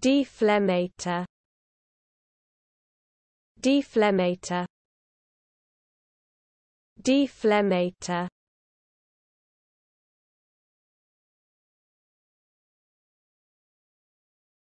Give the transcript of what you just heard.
Deflemator Deflemator Deflemator